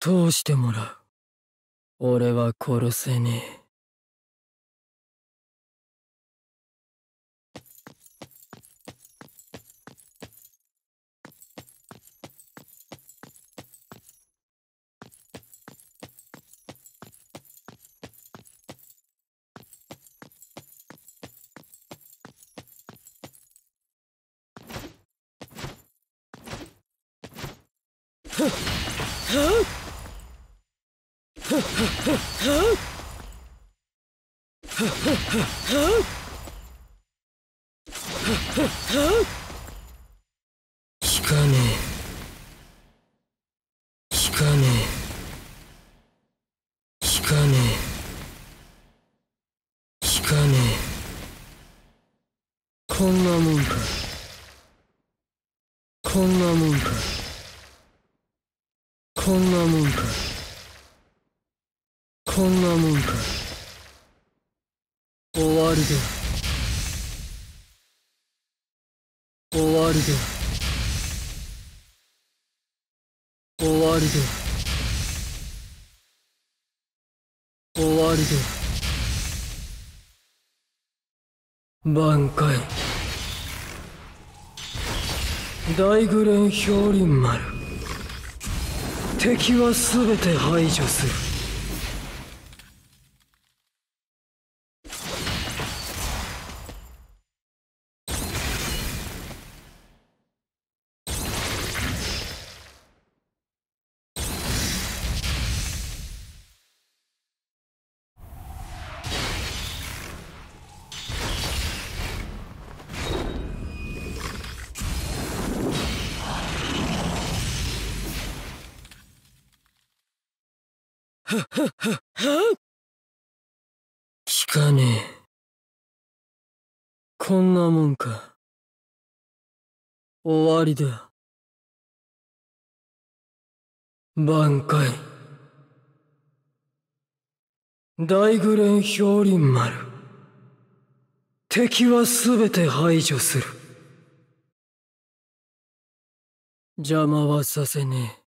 通してもらう俺は殺せねえはっ聞かねえ聞かねえ聞かねえ聞かねえこんなもんかこんなもんかこんなもんかこんなもんか終わりだ終わりだ終わりだ終わりだ挽回大紅蓮氷林丸敵は全て排除する聞かねえ。こんなもんか。終わりだ。挽回。大グレン氷林丸。敵はすべて排除する。邪魔はさせねえ。